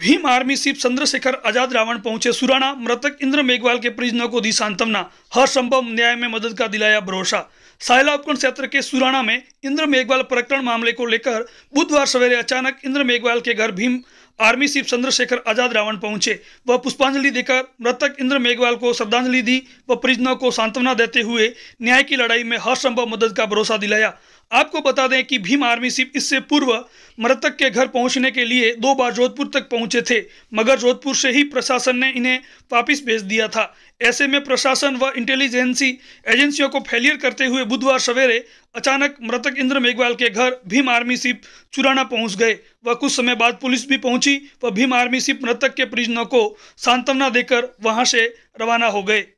Bhim army सिप चंद्रशेखर आजाद रावण पहुंचे सुराना मृतक इंद्र मेघवाल के परिजनों को दी सांत्वना हर संभव न्याय में मदद का दिलाया भरोसा साहिला उपकरण क्षेत्र के सुराना में इंद्र मेघवाल प्रकरण मामले को लेकर बुधवार सवेरे अचानक इंद्र मेघवाल के घर भीम आर्मी चीफ चंद्रशेखर आजाद रावण पहुंचे वह पुष्पांजलि देकर मृतक इंद्र मेघवाल को श्रद्धांजलि दी व परिजनों को सांत्वना देते हुए न्याय की लड़ाई में हर संभव मदद का भरोसा दिलाया आपको बता दें कि भीम आर्मी सिप इससे पूर्व मृतक के घर पहुंचने के लिए दो बार जोधपुर तक पहुंचे थे मगर जोधपुर से ही प्रशासन ने इन्हें वापस भेज दिया था ऐसे में प्रशासन व इंटेलिजेंसी एजेंसियों को फेलियर करते हुए बुधवार सवेरे अचानक मृतक इंद्र मेघवाल के घर भीम आर्मी सिप चुराना पहुंच गए व कुछ समय बाद पुलिस भी पहुंची व भीम आर्मी सिप मृतक के परिजनों को सांत्वना देकर वहां से रवाना हो गए